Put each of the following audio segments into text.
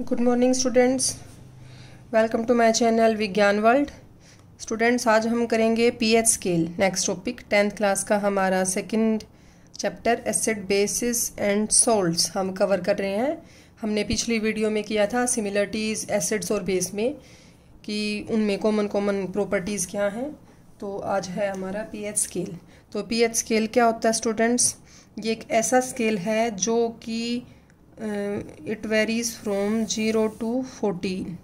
Good morning students welcome to my channel Vigyan World students आज हम करेंगे pH scale next topic tenth class का हमारा second chapter acid bases and salts हम cover कर रहे हैं हमने पिछली वीडियो में किया था सिमिलरिटीज़ एसिड्स और बेस में कि उनमें कॉमन कॉमन प्रॉपर्टीज़ क्या हैं तो आज है हमारा एच स्केल तो एच स्केल क्या होता है स्टूडेंट्स ये एक ऐसा स्केल है जो कि it varies from zero to fourteen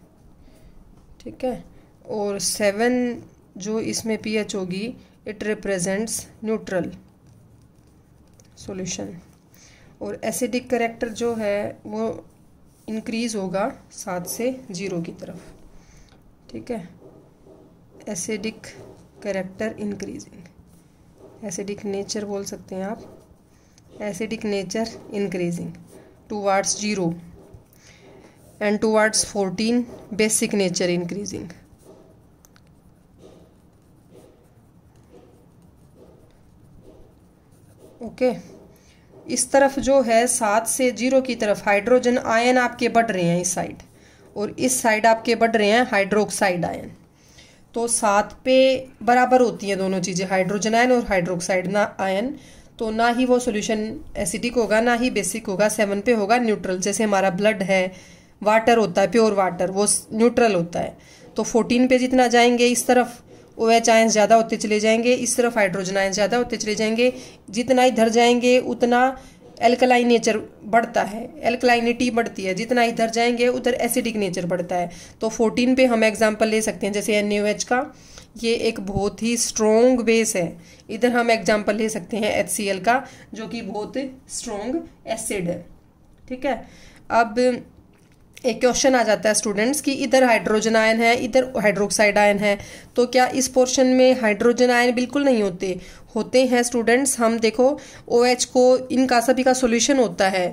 ठीक है और सेवन जो इसमें पी एच होगी इट रिप्रेजेंट्स न्यूट्रल सॉल्यूशन और एसिडिक करेक्टर जो है वो इंक्रीज़ होगा सात से ज़ीरो की तरफ ठीक है acidic character increasing acidic nature बोल सकते हैं आप acidic nature increasing towards 0 and towards 14 basic nature increasing okay okay. इस तरफ जो है सात से जीरो की तरफ हाइड्रोजन आयन आपके बढ़ रहे हैं इस साइड और इस साइड आपके बढ़ रहे हैं हाइड्रोक्साइड आयन तो सात पे बराबर होती है दोनों चीज़ें हाइड्रोजन आयन और हाइड्रोक्साइड ना आयन तो ना ही वो सोल्यूशन एसिडिक होगा ना ही बेसिक होगा सेवन पे होगा न्यूट्रल जैसे हमारा ब्लड है वाटर होता है प्योर वाटर वो न्यूट्रल होता है तो फोर्टीन पे जितना जाएंगे इस तरफ ओ एच आयंस ज़्यादा होते चले जाएंगे इस तरफ हाइड्रोजन आयंस ज़्यादा होते चले जाएंगे जितना इधर जाएंगे उतना एल्कलाइन नेचर बढ़ता है एल्कलाइनिटी बढ़ती है जितना इधर जाएंगे उधर एसिडिक नेचर बढ़ता है तो फोर्टीन पे हम एग्जाम्पल ले सकते हैं जैसे एन का ये एक बहुत ही स्ट्रोंग बेस है इधर हम एग्जाम्पल ले सकते हैं एच का जो कि बहुत स्ट्रोंग एसिड है ठीक है अब एक क्वेश्चन आ जाता है स्टूडेंट्स कि इधर हाइड्रोजन आयन है इधर हाइड्रोक्साइड आयन है तो क्या इस पोर्शन में हाइड्रोजन आयन बिल्कुल नहीं होते होते हैं स्टूडेंट्स हम देखो ओ OH को इनका सभी का सोल्यूशन होता है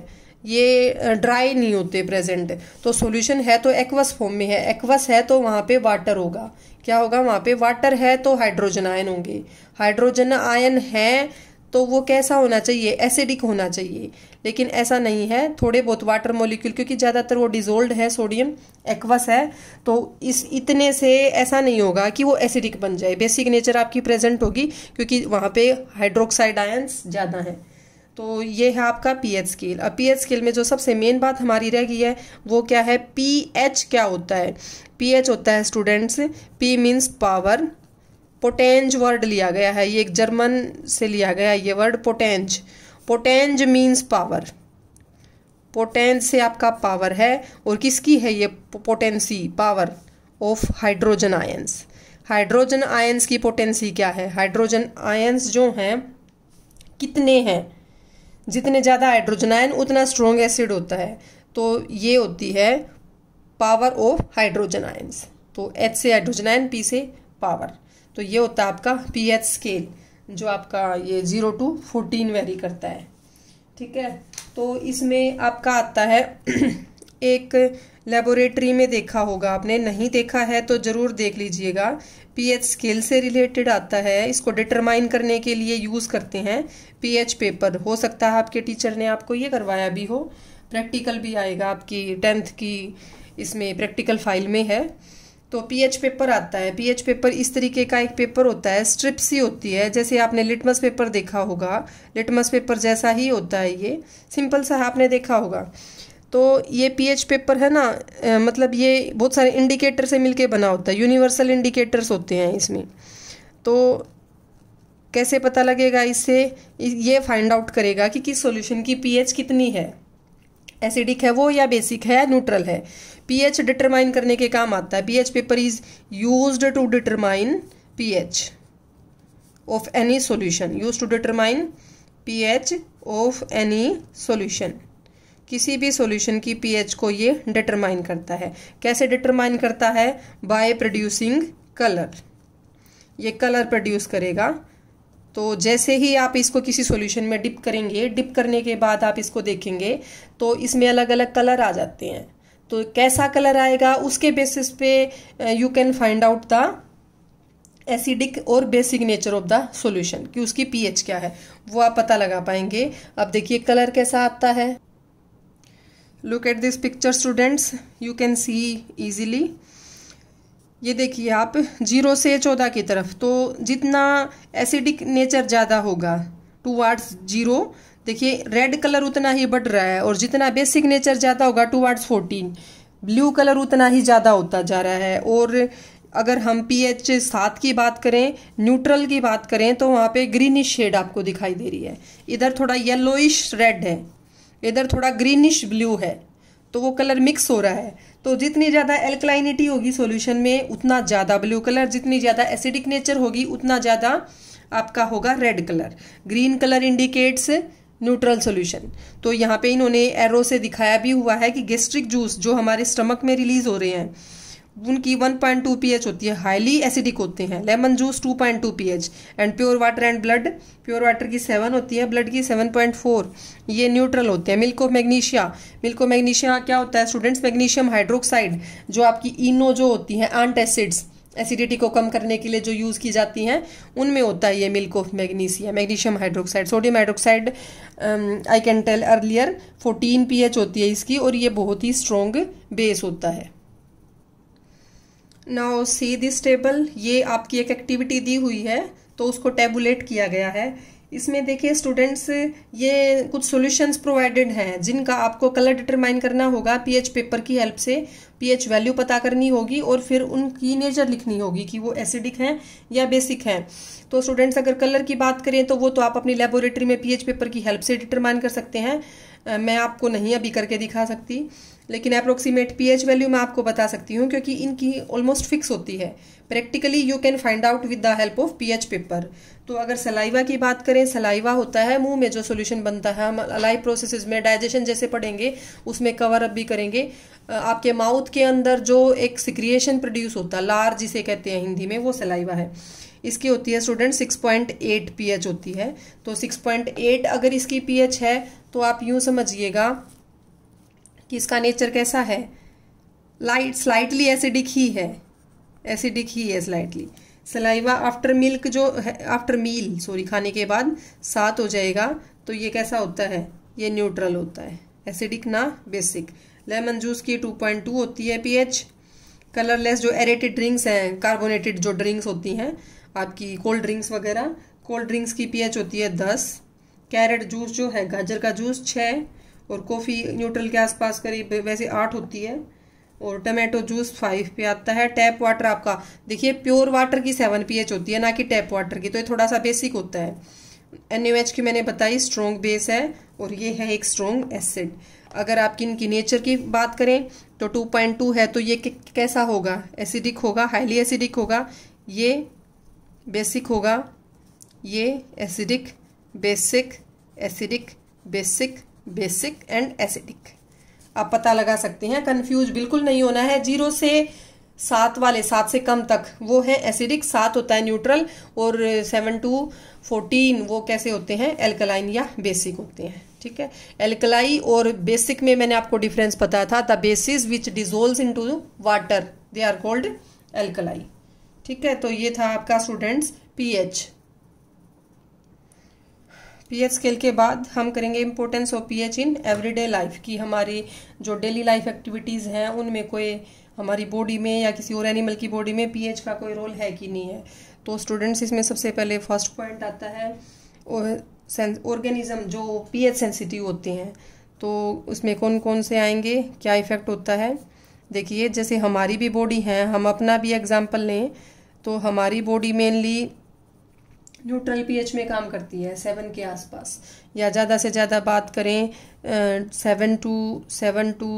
ये ड्राई नहीं होते प्रेजेंट तो सॉल्यूशन है तो एक्वस फॉर्म में है एक्वस है तो वहाँ पे वाटर होगा क्या होगा वहाँ पे वाटर है तो हाइड्रोजन आयन होंगे हाइड्रोजन आयन है तो वो कैसा होना चाहिए एसिडिक होना चाहिए लेकिन ऐसा नहीं है थोड़े बहुत वाटर मॉलिक्यूल क्योंकि ज़्यादातर वो डिजोल्ड है सोडियम एक्वस है तो इस इतने से ऐसा नहीं होगा कि वो एसिडिक बन जाए बेसिक नेचर आपकी प्रेजेंट होगी क्योंकि वहाँ पे हाइड्रोक्साइड आयन्स ज़्यादा हैं तो ये है आपका पीएच स्केल अब पीएच स्केल में जो सबसे मेन बात हमारी रह गई है वो क्या है पीएच क्या होता है पीएच होता है students P means power potenz word लिया गया है ये एक जर्मन से लिया गया है ये word potenz potenz means power potenz से आपका पावर है और किसकी है ये potency power of hydrogen ions hydrogen ions की पोटेंसी क्या है हाइड्रोजन आयंस जो हैं कितने हैं जितने ज़्यादा हाइड्रोजन आयन उतना स्ट्रॉन्ग एसिड होता है तो ये होती है पावर ऑफ हाइड्रोजन आयन्स तो एच से हाइड्रोजन आयन पी से पावर तो ये होता है आपका पी एच स्केल जो आपका ये ज़ीरो टू फोर्टीन वेरी करता है ठीक है तो इसमें आपका आता है एक लेबोरेटरी में देखा होगा आपने नहीं देखा है तो ज़रूर देख लीजिएगा पीएच स्केल से रिलेटेड आता है इसको डिटरमाइन करने के लिए यूज़ करते हैं पीएच पेपर हो सकता है आपके टीचर ने आपको ये करवाया भी हो प्रैक्टिकल भी आएगा आपकी टेंथ की इसमें प्रैक्टिकल फाइल में है तो पीएच पेपर आता है पीएच पेपर इस तरीके का एक पेपर होता है स्ट्रिप सी होती है जैसे आपने लिटमस पेपर देखा होगा लिटमस पेपर जैसा ही होता है ये सिंपल सा आपने देखा होगा तो ये पीएच पेपर है ना मतलब ये बहुत सारे इंडिकेटर से मिलके बना होता है यूनिवर्सल इंडिकेटर्स होते हैं इसमें तो कैसे पता लगेगा इससे ये फाइंड आउट करेगा कि किस सॉल्यूशन की पीएच कितनी है एसिडिक है वो या बेसिक है न्यूट्रल है पीएच डिटरमाइन करने के काम आता है pH paper is used to determine pH of any solution use to determine pH of any solution किसी भी सॉल्यूशन की पीएच को ये डिटरमाइन करता है कैसे डिटरमाइन करता है बाय प्रोड्यूसिंग कलर ये कलर प्रोड्यूस करेगा तो जैसे ही आप इसको किसी सॉल्यूशन में डिप करेंगे डिप करने के बाद आप इसको देखेंगे तो इसमें अलग अलग कलर आ जाते हैं तो कैसा कलर आएगा उसके बेसिस पे you can find out the acidic और basic nature of the solution कि उसकी पीएच क्या है वो आप पता लगा पाएंगे अब देखिए कलर कैसा आता है look at this picture students you can see easily ये देखिए आप जीरो से चौदह की तरफ तो जितना एसिडिक नेचर ज़्यादा होगा टू वार्ड्स जीरो देखिए रेड कलर उतना ही बढ़ रहा है और जितना बेसिक नेचर ज़्यादा होगा towards fourteen blue colour उतना ही ज़्यादा होता जा रहा है और अगर हम पी एच सात की बात करें न्यूट्रल की बात करें तो वहाँ पे ग्रीनिश शेड आपको दिखाई दे रही है इधर थोड़ा येलोइश रेड है इधर थोड़ा ग्रीनिश ब्लू है तो वो कलर मिक्स हो रहा है तो जितनी ज़्यादा एल्कलाइनिटी होगी सॉल्यूशन में उतना ज़्यादा ब्लू कलर जितनी ज़्यादा एसिडिक नेचर होगी उतना ज़्यादा आपका होगा red colour green colour indicates neutral solution तो यहाँ पे इन्होंने एरो से दिखाया भी हुआ है कि गेस्ट्रिक जूस जो हमारे स्टमक में रिलीज हो रहे हैं उनकी 1.2 एच होती है हाईली एसिडिक होते हैं lemon juice 2.2 H and pure water and blood pure water की सेवन होती है ब्लड की 7.4 ये न्यूट्रल होते हैं मिल्को मैग्नीशिया मिल्को मैग्नीशिया क्या होता है स्टूडेंट्स मैग्नीशियम हाइड्रोक्साइड जो आपकी इनो जो होती है आंट एसिड्स एसिडिटी को कम करने के लिए जो यूज़ की जाती हैं उनमें होता है ये milk of magnesia magnesium hydroxide sodium hydroxide I can tell earlier 14 pH होती है इसकी और ये बहुत ही स्ट्रॉन्ग बेस होता है नाउ सी दिस टेबल ये आपकी एक एक्टिविटी दी हुई है तो उसको टेबुलेट किया गया है इसमें देखिए स्टूडेंट्स ये कुछ सॉल्यूशंस प्रोवाइडेड हैं जिनका आपको कलर डिटरमाइन करना होगा पीएच पेपर की हेल्प से पीएच वैल्यू पता करनी होगी और फिर उनकी नेचर लिखनी होगी कि वो एसिडिक हैं या बेसिक हैं तो स्टूडेंट्स अगर कलर की बात करें तो वो तो आप अपनी लेबोरेटरी में पीएच पेपर की हेल्प से डिटरमाइन कर सकते हैं मैं आपको नहीं अभी करके दिखा सकती लेकिन अप्रोक्सीमेट पीएच वैल्यू मैं आपको बता सकती हूँ क्योंकि इनकी ऑलमोस्ट फिक्स होती है practically you can find out with the help of pH paper तो अगर सलाइवा की बात करें सलाइवा होता है मुंह में जो सोल्यूशन बनता है हम अलाइव प्रोसेसेस में डाइजेशन जैसे पढ़ेंगे उसमें कवर अप भी करेंगे आपके माउथ के अंदर जो एक सिक्रिएशन प्रोड्यूस होता है लार जिसे कहते हैं हिंदी में वो सलाइवा है इसकी होती है स्टूडेंट 6.8 पीएच होती है तो 6.8 अगर इसकी पीएच है तो आप यूँ समझिएगा कि इसका नेचर कैसा है लाइट स्लाइटली एसिडिक ही है एसिडिक ही है स्लाइटली सलाइवा आफ्टर मिल्क जो है आफ्टर मील सॉरी खाने के बाद सात हो जाएगा तो ये कैसा होता है ये न्यूट्रल होता है एसिडिक ना बेसिक लेमन जूस की टू पॉइंट टू होती है पीएच कलरलेस जो एरेटेड ड्रिंक्स हैं कार्बोनेटेड जो ड्रिंक्स होती हैं आपकी कोल्ड ड्रिंक्स वगैरह कोल्ड ड्रिंक्स की पीएच होती है दस कैरेट जूस जो है गाजर का जूस छः और कॉफ़ी न्यूट्रल के आसपास करीब वैसे आठ होती है और टमाटो जूस फाइव पे आता है टैप वाटर आपका देखिए प्योर वाटर की सेवन पी एच होती है ना कि टैप वाटर की तो ये थोड़ा सा बेसिक होता है एन की मैंने बताई स्ट्रॉन्ग बेस है और ये है एक स्ट्रॉन्ग एसिड अगर आपकी इनकी नेचर की बात करें तो टू पॉइंट टू है तो ये कैसा होगा एसिडिक होगा हाईली एसिडिक होगा ये बेसिक होगा ये acidic basic acidic basic basic and acidic आप पता लगा सकते हैं कंफ्यूज बिल्कुल नहीं होना है जीरो से सात वाले सात से कम तक वो है एसिडिक सात होता है न्यूट्रल और सेवन टू फोर्टीन वो कैसे होते हैं एल्कलाइन या बेसिक होते हैं ठीक है एल्कलाई और बेसिक में मैंने आपको डिफरेंस बताया था the basis which dissolve into water they are called alkali ठीक है तो ये था आपका स्टूडेंट्स पीएच पीएच स्केल के बाद हम करेंगे importance of pH in everyday life की हमारी जो डेली लाइफ एक्टिविटीज़ हैं उनमें कोई हमारी बॉडी में या किसी और एनिमल की बॉडी में पीएच का कोई रोल है कि नहीं है तो स्टूडेंट्स इसमें सबसे पहले फर्स्ट पॉइंट आता है ऑर्गेनिज्म जो पीएच सेंसिटिव होते हैं तो उसमें कौन कौन से आएंगे क्या इफेक्ट होता है देखिए जैसे हमारी भी बॉडी है हम अपना भी एग्जाम्पल लें तो हमारी बॉडी मेनली न्यूट्रल पीएच में काम करती है सेवन के आसपास या ज़्यादा से ज़्यादा बात करें seven to seven to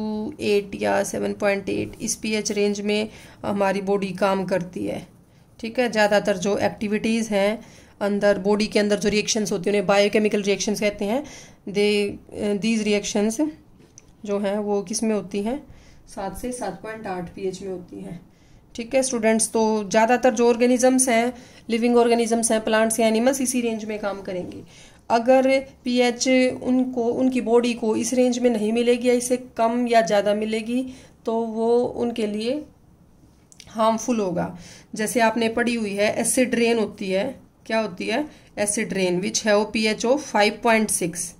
eight या सेवन पॉइंट एट इस पीएच रेंज में हमारी बॉडी काम करती है ठीक है ज़्यादातर जो एक्टिविटीज़ हैं अंदर बॉडी के अंदर जो रिएक्शंस होती हैं उन्हें बायोकेमिकल रिएक्शंस कहते हैं दे दीज रिएक्शंस जो हैं वो किस में होती हैं सात से सात पॉइंट आठ पी में होती हैं ठीक है स्टूडेंट्स तो ज़्यादातर जो ऑर्गेनिजम्स हैं लिविंग ऑर्गेनिजम्स हैं प्लांट्स या एनिमल्स इसी रेंज में काम करेंगे अगर पीएच उनको उनकी बॉडी को इस रेंज में नहीं मिलेगी या इसे कम या ज़्यादा मिलेगी तो वो उनके लिए हार्मफुल होगा जैसे आपने पढ़ी हुई है एसिड रेन होती है क्या होती है एसिड रेन विच है oh pH oh five point six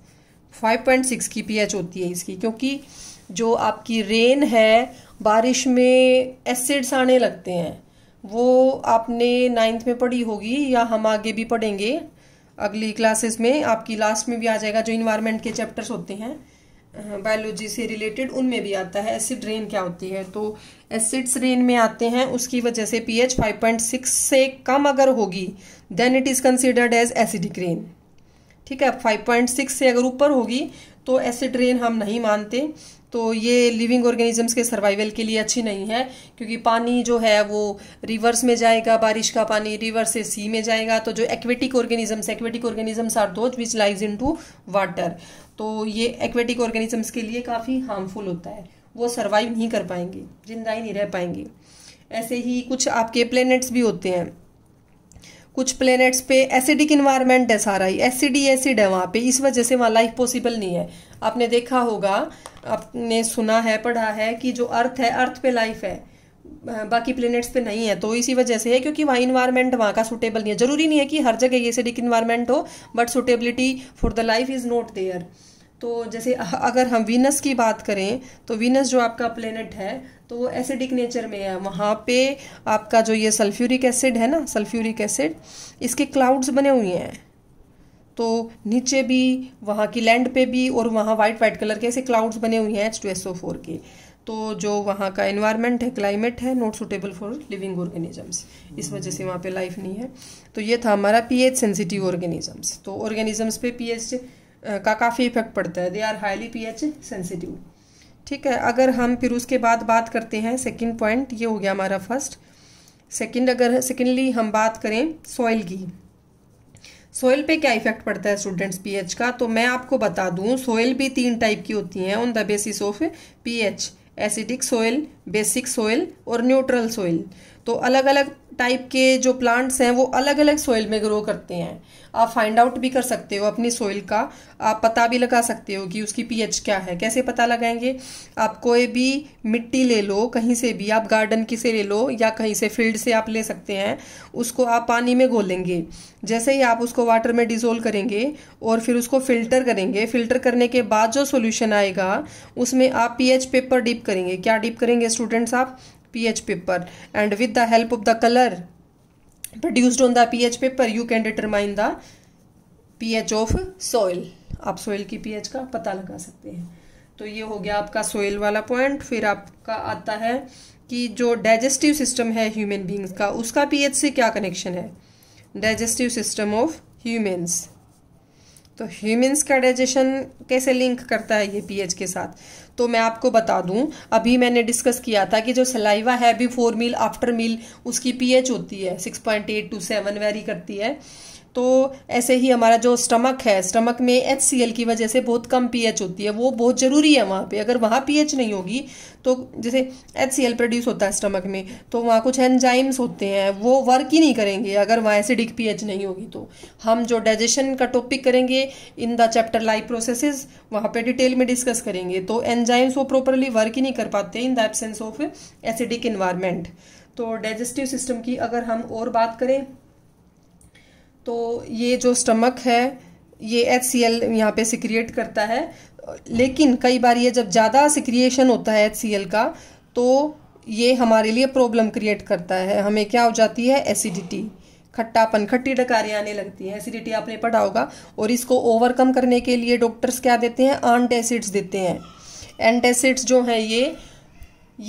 five point six की पी एच होती है इसकी क्योंकि जो आपकी रेन है बारिश में एसिड्स आने लगते हैं वो आपने नाइन्थ में पढ़ी होगी या हम आगे भी पढ़ेंगे अगली क्लासेस में आपकी लास्ट में भी आ जाएगा जो इन्वायरमेंट के चैप्टर्स होते हैं बायोलॉजी से रिलेटेड उनमें भी आता है एसिड रेन क्या होती है तो एसिड्स रेन में आते हैं उसकी वजह से पीएच 5.6 से कम अगर होगी then it is considered as acidic rain ठीक है 5.6 से अगर ऊपर होगी तो एसिड रेन हम नहीं मानते तो ये लिविंग ऑर्गेनिजम्स के सर्वाइवल के लिए अच्छी नहीं है क्योंकि पानी जो है वो रिवर्स में जाएगा बारिश का पानी रिवर्स से सी में जाएगा तो जो aquatic organisms aquatic organisms are those which lies into water तो ये एक्वेटिक ऑर्गेनिजम्स के लिए काफ़ी हार्मफुल होता है वो सर्वाइव नहीं कर पाएंगे जिंदा ही नहीं रह पाएंगे ऐसे ही कुछ आपके प्लेनेट्स भी होते हैं कुछ प्लेनेट्स पे एसिडिक इन्वायरमेंट है सारा ही एसिडी एसिड है वहाँ पे इस वजह से वहाँ लाइफ पॉसिबल नहीं है आपने देखा होगा आपने सुना है पढ़ा है कि जो अर्थ है अर्थ पे लाइफ है बाकी प्लेनेट्स पे नहीं है तो इसी वजह से है क्योंकि वहाँ इन्वायरमेंट वहाँ का सुटेबल नहीं है जरूरी नहीं है कि हर जगह ये सिडिक इन्वायरमेंट हो but suitability for the life is not there तो जैसे अगर हम वीनस की बात करें तो वीनस जो आपका प्लेनेट है तो वो एसिडिक नेचर में है वहाँ पे आपका जो ये सल्फ्यूरिक एसिड है ना सल्फ्यूरिक एसिड इसके क्लाउड्स बने हुए हैं तो नीचे भी वहाँ की लैंड पे भी और वहाँ वाइट वाइट कलर के ऐसे क्लाउड्स बने हुए हैं H two S O four के तो जो वहाँ का एनवायरनमेंट है क्लाइमेट है not suitable for living organisms इस वजह से वहाँ पे लाइफ नहीं है तो ये था हमारा पीएच सेंसिटिव ऑर्गेनिजम्स तो ऑर्गेनिजम्स पे पीएच का काफ़ी इफेक्ट पड़ता है they are highly pH sensitive ठीक है अगर हम फिर उसके बाद बात करते हैं सेकेंड पॉइंट ये हो गया हमारा फर्स्ट सेकेंड अगर सेकेंडली हम बात करें सॉइल की सोयल पे क्या इफेक्ट पड़ता है स्टूडेंट्स पीएच का तो मैं आपको बता दूं सोयल भी तीन टाइप की होती हैं on the basis of pH acidic soil basic soil और न्यूट्रल सोयल तो अलग अलग टाइप के जो प्लांट्स हैं वो अलग अलग सोइल में ग्रो करते हैं आप फाइंड आउट भी कर सकते हो अपनी सोइल का आप पता भी लगा सकते हो कि उसकी पीएच क्या है कैसे पता लगाएंगे आप कोई भी मिट्टी ले लो कहीं से भी आप गार्डन की से ले लो या कहीं से फील्ड से आप ले सकते हैं उसको आप पानी में घोलेंगे जैसे ही आप उसको वाटर में डिजोल्व करेंगे और फिर उसको फिल्टर करेंगे फिल्टर करने के बाद जो सोल्यूशन आएगा उसमें आप पीएच पेपर डीप करेंगे क्या डिप करेंगे स्टूडेंट्स आप pH paper and with the help of the color produced on the pH paper you can determine the pH of soil आप सोइल की पीएच का पता लगा सकते हैं तो ये हो गया आपका सोइल वाला पॉइंट फिर आपका आता है कि जो डाइजेस्टिव सिस्टम है ह्यूमन बींग्स का उसका पीएच से क्या कनेक्शन है डाइजेस्टिव सिस्टम ऑफ ह्यूमेंस तो ह्यूमन्स का डाइजेशन कैसे लिंक करता है ये पीएच के साथ तो मैं आपको बता दूं अभी मैंने डिस्कस किया था कि जो सलाइवा है बिफोर मील आफ्टर मील उसकी पीएच होती है 6.8 टू 7 वेरी करती है तो ऐसे ही हमारा जो स्टमक है स्टमक में एच की वजह से बहुत कम पीएच होती है वो बहुत ज़रूरी है वहाँ पे अगर वहाँ पीएच नहीं होगी तो जैसे एच प्रोड्यूस होता है स्टमक में तो वहाँ कुछ एंजाइम्स होते हैं वो वर्क ही नहीं करेंगे अगर वहाँ एसिडिक पीएच नहीं होगी तो हम जो डाइजेशन का टॉपिक करेंगे in the chapter life processes वहाँ पे डिटेल में डिस्कस करेंगे तो एंजाइम्स वो प्रॉपरली वर्क ही नहीं कर पाते in the absence of acidic environment तो डाइजेस्टिव सिस्टम की अगर हम और बात करें तो ये जो स्टमक है ये एच सी एल यहाँ पे सिक्रिएट करता है लेकिन कई बार ये जब ज़्यादा सिक्रिएशन होता है एच सी एल का तो ये हमारे लिए प्रॉब्लम क्रिएट करता है हमें क्या हो जाती है एसिडिटी खट्टापन खट्टी डकारें आने लगती हैं एसिडिटी आपने पढ़ा होगा और इसको ओवरकम करने के लिए डॉक्टर्स क्या देते हैं एसिड्स देते हैं एसिड्स जो हैं ये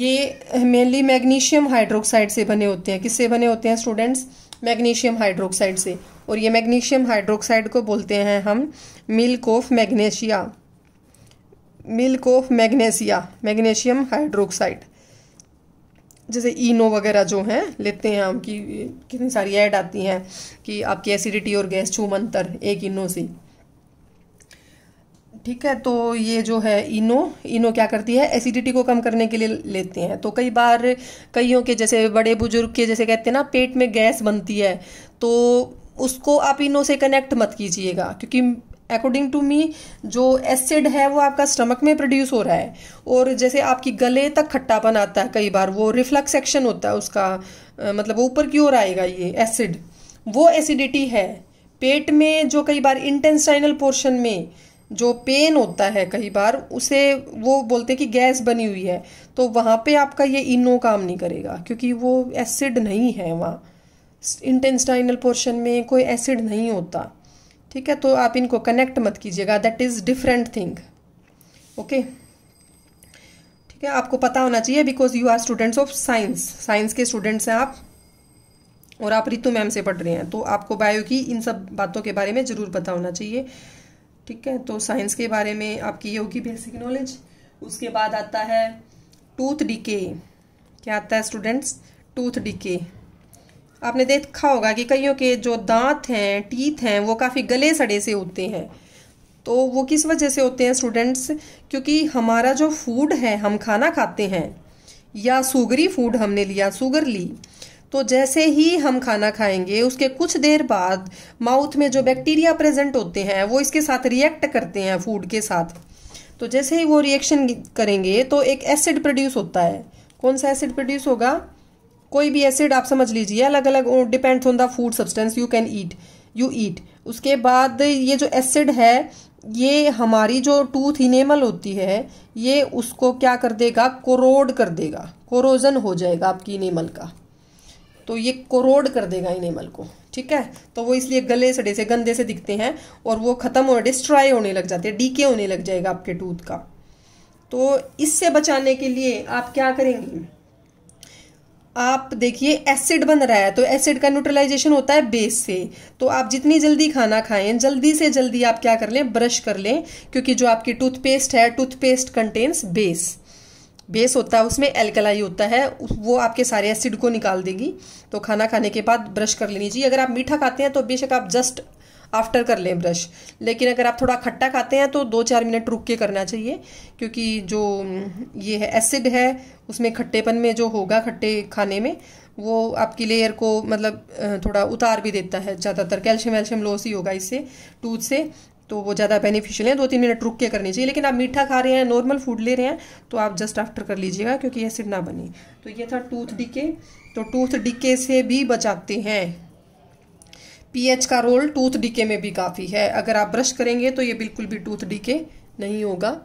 ये मेनली मैग्नीशियम हाइड्रोक्साइड से बने होते हैं किससे बने होते हैं स्टूडेंट्स मैग्नीशियम हाइड्रोक्साइड से और ये मैग्नीशियम हाइड्रोक्साइड को बोलते हैं हम milk of magnesia milk of magnesia magnesium hydroxide जैसे इनो e वगैरह जो हैं लेते हैं हम कि कितनी सारी ऐड आती हैं कि आपकी एसिडिटी और गैस छूम अंतर एक इनो e से ठीक है तो ये जो है इनो e इनो क्या करती है एसिडिटी को कम करने के लिए लेते हैं तो कई बार कईयों के जैसे बड़े बुजुर्ग के जैसे कहते हैं ना पेट में गैस बनती है तो उसको आप इनो से कनेक्ट मत कीजिएगा क्योंकि अकॉर्डिंग टू मी जो एसिड है वो आपका स्टमक में प्रोड्यूस हो रहा है और जैसे आपकी गले तक खट्टापन आता है कई बार वो रिफ्लक्स एक्शन होता है उसका मतलब ऊपर की ओर आएगा ये एसिड वो एसिडिटी है पेट में जो कई बार इंटेंस्टाइनल पोर्शन में जो पेन होता है कई बार उसे वो बोलते हैं कि गैस बनी हुई है तो वहाँ पे आपका ये इनो काम नहीं करेगा क्योंकि वो एसिड नहीं है वहाँ इंटेस्टाइनल पोर्शन में कोई एसिड नहीं होता ठीक है तो आप इनको कनेक्ट मत कीजिएगा that is different thing okay ठीक है आपको पता होना चाहिए because you are students of science science के स्टूडेंट्स हैं आप और आप रितु मैम से पढ़ रहे हैं तो आपको बायो की इन सब बातों के बारे में ज़रूर पता होना चाहिए ठीक है तो साइंस के बारे में आपकी ये होगी बेसिक नॉलेज उसके बाद आता है टूथ डिके क्या आता है स्टूडेंट्स टूथ डिके आपने देखा होगा कि कईयों के जो दांत हैं टीथ हैं वो काफ़ी गले सड़े से होते हैं तो वो किस वजह से होते हैं स्टूडेंट्स क्योंकि हमारा जो फूड है हम खाना खाते हैं या सुगरी फूड हमने लिया सुगर ली तो जैसे ही हम खाना खाएंगे उसके कुछ देर बाद माउथ में जो बैक्टीरिया प्रेजेंट होते हैं वो इसके साथ रिएक्ट करते हैं फूड के साथ तो जैसे ही वो रिएक्शन करेंगे तो एक एसिड प्रोड्यूस होता है कौन सा एसिड प्रोड्यूस होगा कोई भी एसिड आप समझ लीजिए अलग अलग depends on the food substance you can eat you eat उसके बाद ये जो एसिड है ये हमारी जो टूथ इनेमल होती है ये उसको क्या कर देगा कोरोड कर देगा कोरोजन हो जाएगा आपकी इनेमल का तो ये कोरोड कर देगा इनेमल को ठीक है तो वो इसलिए गले सड़े से गंदे से दिखते हैं और वो ख़त्म हो डिस्ट्रॉय होने लग जाते हैं डीके होने लग जाएगा आपके टूथ का तो इससे बचाने के लिए आप क्या करेंगे आप देखिए एसिड बन रहा है तो एसिड का न्यूट्रलाइजेशन होता है बेस से तो आप जितनी जल्दी खाना खाएं जल्दी से जल्दी आप क्या कर लें ब्रश कर लें क्योंकि जो आपकी टूथपेस्ट है टूथपेस्ट कंटेन्स बेस बेस होता है उसमें एल्कलाई होता है वो आपके सारे एसिड को निकाल देगी तो खाना खाने के बाद ब्रश कर लेनी चाहिए अगर आप मीठा खाते हैं तो बेशक आप जस्ट आफ्टर कर लें ब्रश लेकिन अगर आप थोड़ा खट्टा खाते हैं तो दो चार मिनट रुक के करना चाहिए क्योंकि जो हम्म, ये है एसिड है उसमें खट्टेपन में जो होगा खट्टे खाने में वो आपकी लेयर को मतलब थोड़ा उतार भी देता है ज़्यादातर कैल्शियम वैल्शियम लॉस ही होगा इससे टूथ से तो वो ज़्यादा बेनिफिशियल है दो तीन मिनट रुक के करनी चाहिए लेकिन आप मीठा खा रहे हैं नॉर्मल फूड ले रहे हैं तो आप जस्ट आफ्टर कर लीजिएगा क्योंकि एसिड ना बने तो ये था टूथ डिके तो टूथ डिके से भी बचाते हैं पीएच का रोल टूथ डीके में भी काफ़ी है अगर आप ब्रश करेंगे तो ये बिल्कुल भी टूथ डीके नहीं होगा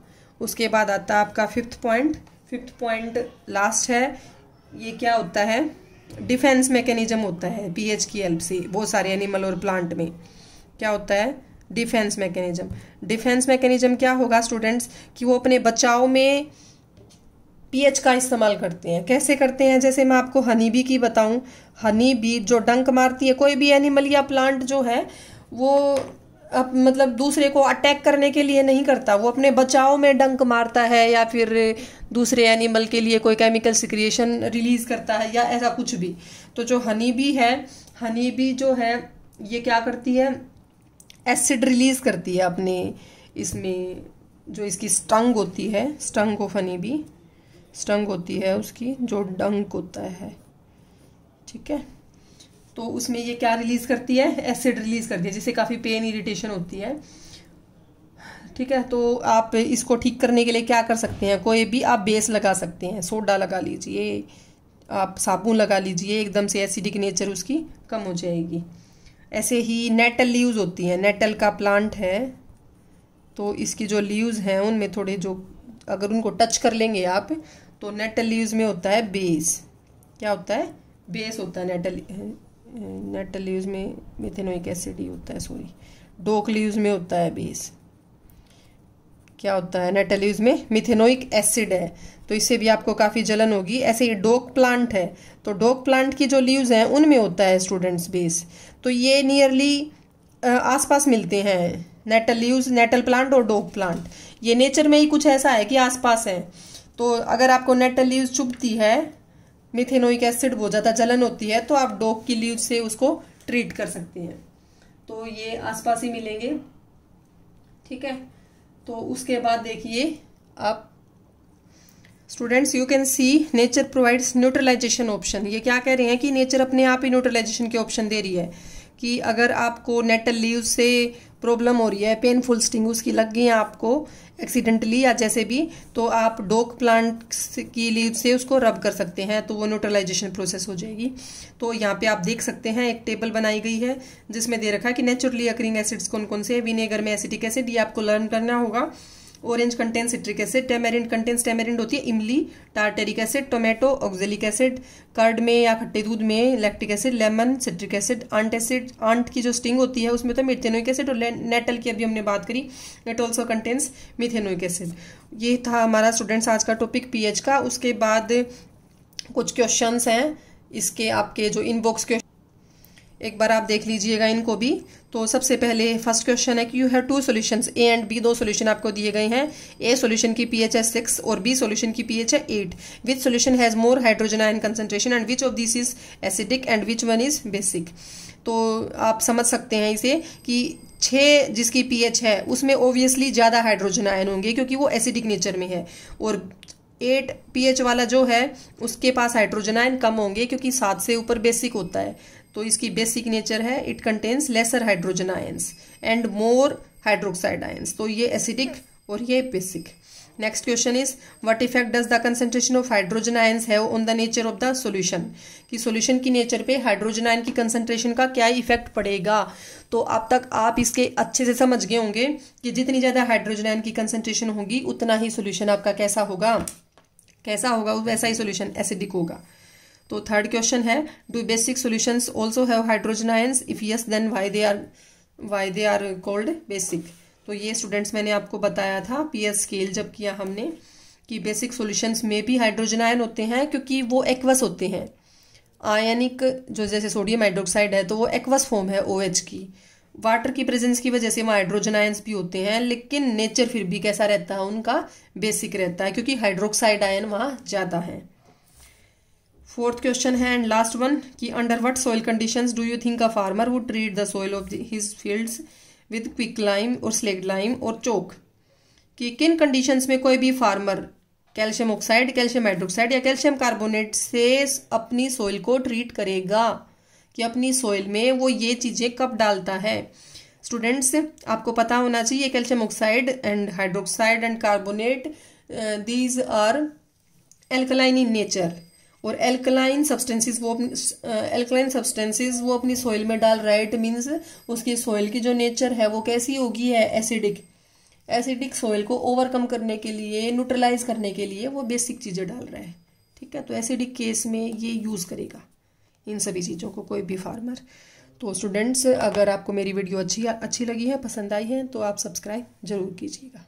उसके बाद आता है आपका fifth point fifth point last है ये क्या होता है डिफेंस मैकेनिज्म होता है पीएच की हेल्प से बहुत सारे एनिमल और प्लांट में क्या होता है डिफेंस मैकेनिज्म डिफेंस मैकेनिज्म क्या होगा स्टूडेंट्स कि वो अपने बचाव में पीएच का इस्तेमाल करते हैं कैसे करते हैं जैसे मैं आपको हनी बी की बताऊं हनी बी जो डंक मारती है कोई भी एनिमल या प्लांट जो है वो अब मतलब दूसरे को अटैक करने के लिए नहीं करता वो अपने बचाव में डंक मारता है या फिर दूसरे एनिमल के लिए कोई केमिकल सिक्रिएशन रिलीज करता है या ऐसा कुछ भी तो जो हनी बी है हनी बी जो है ये क्या करती है एसिड रिलीज करती है अपने इसमें जो इसकी स्टंग होती है sting of honey bee sting होती है उसकी जो डंक होता है ठीक है तो उसमें ये क्या रिलीज़ करती है एसिड रिलीज़ करती है जिससे काफ़ी पेन इरिटेशन होती है ठीक है तो आप इसको ठीक करने के लिए क्या कर सकते हैं कोई भी आप बेस लगा सकते हैं सोडा लगा लीजिए आप साबुन लगा लीजिए एकदम से एसिडिक नेचर उसकी कम हो जाएगी ऐसे ही नेटल लीव्स होती हैं नेटल का प्लांट है तो इसकी जो लीव्स हैं उनमें थोड़े जो अगर उनको टच कर लेंगे आप तो नेटल लीव्स में होता है बेस क्या होता है बेस होता है नेटल नेटल लीव्स में मिथेनोइक एसिड ही होता है सॉरी डोक लीव्स में होता है बेस क्या होता है नेटल लीव्स में मिथेनोइक एसिड है तो इससे भी आपको काफ़ी जलन होगी ऐसे ही डोक प्लांट है तो डोक प्लांट की जो लीव्स हैं उनमें होता है स्टूडेंट्स बेस तो ये नियरली आसपास मिलते हैं नेटल लीव्स नेटल प्लांट और डोक प्लांट ये नेचर में ही कुछ ऐसा है कि आसपास है तो अगर आपको नेटल लीव चुभती है मिथेनोइक एसिड हो जाता जलन होती है तो आप डॉग की लीव से उसको ट्रीट कर सकते हैं तो ये आसपास ही मिलेंगे ठीक है तो उसके बाद देखिए आप students you can see nature provides neutralization option ये क्या कह रहे हैं कि नेचर अपने आप ही न्यूट्रलाइजेशन के ऑप्शन दे रही है कि अगर आपको नेटल लीव से प्रॉब्लम हो रही है पेनफुल स्टिंग उसकी लग गई है आपको एक्सीडेंटली या जैसे भी तो आप डोक प्लांट की लीव से उसको रब कर सकते हैं तो वो न्यूट्रलाइजेशन प्रोसेस हो जाएगी तो यहाँ पे आप देख सकते हैं एक टेबल बनाई गई है जिसमें दे रखा है कि नेचुरली अकरिंग एसिड्स कौन कौन से विनेगर में एसिटिक एसिड ये आपको लर्न करना होगा orange contain citric acid tamarind contain tamarind होती है इमली tartaric acid tomato oxalic acid curd में या खट्टे दूध में lactic acid lemon citric acid ant acid ant की जो स्टिंग होती है उसमें तो मिथेनोइक एसिड और नेटल की अभी हमने बात करी nettle also contains methanoic acid ये था हमारा स्टूडेंट्स आज का टॉपिक पीएच का उसके बाद कुछ क्वेश्चंस हैं इसके आपके जो इनबॉक्स क्वेश्चन एक बार आप देख लीजिएगा इनको भी तो सबसे पहले फर्स्ट क्वेश्चन है कि you have two solutions A and B दो सॉल्यूशन आपको दिए गए हैं ए सॉल्यूशन की पीएच है सिक्स और बी सॉल्यूशन की पीएच है eight which solution has more hydrogen ion concentration and which of this is acidic and which one is basic तो आप समझ सकते हैं इसे कि छः जिसकी पीएच है उसमें ओब्वियसली ज़्यादा हाइड्रोजन आयन होंगे क्योंकि वो एसिडिक नेचर में है और एट पीएच वाला जो है उसके पास हाइड्रोजन आयन कम होंगे क्योंकि सात से ऊपर बेसिक होता है तो इसकी बेसिक नेचर है it contains lesser hydrogen ions and more hydroxide ions तो ये एसिडिक और ये basic next question is what effect does the concentration of hydrogen ions have on the nature of the solution कि solution की nature पे hydrogen ion की concentration का क्या इफेक्ट पड़ेगा तो अब तक आप इसके अच्छे से समझ गए होंगे कि जितनी ज़्यादा हाइड्रोजन आयन की कंसेंट्रेशन होगी उतना ही सोल्यूशन आपका कैसा होगा कैसा होगा वैसा ही सोल्यूशन एसिडिक होगा तो थर्ड क्वेश्चन है do basic solutions also have hydrogen ions if yes then why they are why they are called basic तो ये स्टूडेंट्स मैंने आपको बताया था पी एस स्केल जब किया हमने कि बेसिक सोल्यूशंस में भी हाइड्रोजन आयन होते हैं क्योंकि वो एक्वस होते हैं आयनिक जो जैसे सोडियम हाइड्रोक्साइड है तो वो एक्वस फॉर्म है ओ OH की वाटर की प्रेजेंस की वजह से वहाँ हाइड्रोजन आयन्स भी होते हैं लेकिन नेचर फिर भी कैसा रहता है उनका बेसिक रहता है क्योंकि हाइड्रोक्साइड आयन वहाँ ज़्यादा है फोर्थ क्वेश्चन है एंड लास्ट वन कि under what soil condition do you think a farmer would treat the soil of his field with quick lime और स्लेग लाइम और चौक कि किन कंडीशंस में कोई भी farmer calcium oxide calcium hydroxide या calcium carbonate से अपनी सॉइल को ट्रीट करेगा कि अपनी सॉइल में वो ये चीज़ें कब डालता है स्टूडेंट्स आपको पता होना चाहिए calcium oxide and hydroxide and carbonate these are alkaline in nature और एल्कलाइन सब्सटेंसेस वो अपनी एल्कलाइन सब्सटेंसेस वो अपनी सॉइल में डाल रहा है इट मीन्स उसकी सॉइल की जो नेचर है वो कैसी होगी है एसिडिक एसिडिक सॉइल को ओवरकम करने के लिए न्यूट्रलाइज करने के लिए वो बेसिक चीज़ें डाल रहा है ठीक है तो एसिडिक केस में ये यूज़ करेगा इन सभी चीज़ों को कोई भी फार्मर तो स्टूडेंट्स अगर आपको मेरी वीडियो अच्छी अच्छी लगी है पसंद आई है तो आप सब्सक्राइब ज़रूर कीजिएगा